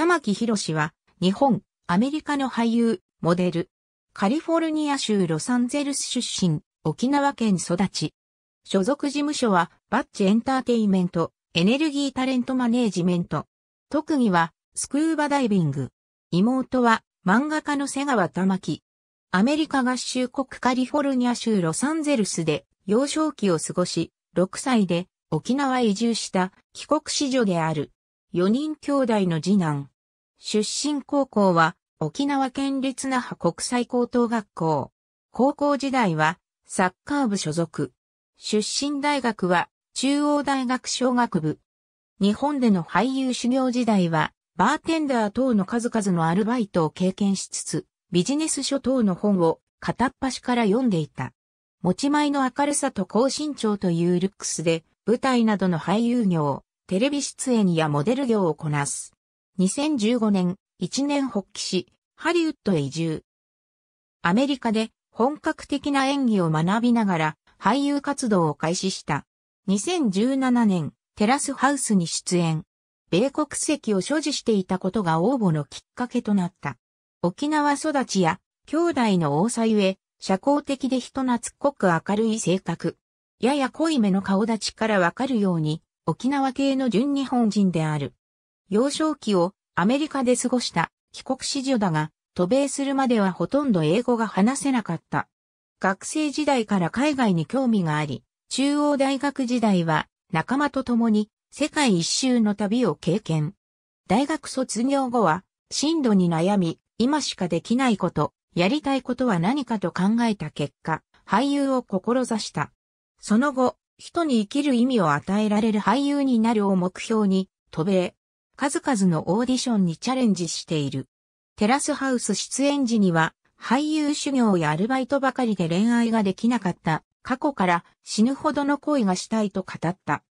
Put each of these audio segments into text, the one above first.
玉木宏は、日本、アメリカの俳優、モデル。カリフォルニア州ロサンゼルス出身、沖縄県育ち。所属事務所は、バッチエンターテイメント、エネルギータレントマネージメント。特技は、スクーバダイビング。妹は、漫画家の瀬川玉木。アメリカ合衆国カリフォルニア州ロサンゼルスで幼少期を過ごし、6歳で沖縄移住した帰国子女である。4人兄弟の次男。出身高校は沖縄県立那覇国際高等学校。高校時代はサッカー部所属。出身大学は中央大学商学部。日本での俳優修行時代はバーテンダー等の数々のアルバイトを経験しつつ、ビジネス書等の本を片っ端から読んでいた。持ち前の明るさと高身長というルックスで、舞台などの俳優業、テレビ出演やモデル業をこなす。2015年、一年発起し、ハリウッドへ移住。アメリカで本格的な演技を学びながら俳優活動を開始した。2017年、テラスハウスに出演。米国籍を所持していたことが応募のきっかけとなった。沖縄育ちや兄弟の多さゆえ、社交的で人懐っこく明るい性格。やや濃い目の顔立ちからわかるように、沖縄系の純日本人である。幼少期をアメリカで過ごした帰国子女だが、渡米するまではほとんど英語が話せなかった。学生時代から海外に興味があり、中央大学時代は仲間と共に世界一周の旅を経験。大学卒業後は進路に悩み、今しかできないこと、やりたいことは何かと考えた結果、俳優を志した。その後、人に生きる意味を与えられる俳優になるを目標に、渡米、数々のオーディションにチャレンジしている。テラスハウス出演時には、俳優修行やアルバイトばかりで恋愛ができなかった過去から死ぬほどの恋がしたいと語った。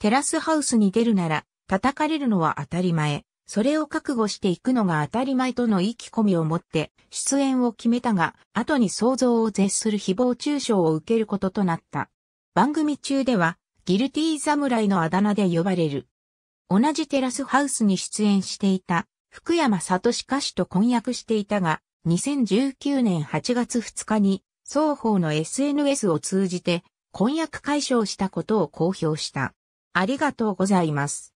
テラスハウスに出るなら叩かれるのは当たり前。それを覚悟していくのが当たり前との意気込みを持って出演を決めたが、後に想像を絶する誹謗中傷を受けることとなった。番組中では、ギルティー侍のあだ名で呼ばれる。同じテラスハウスに出演していた、福山聡歌手と婚約していたが、2019年8月2日に、双方の SNS を通じて、婚約解消したことを公表した。ありがとうございます。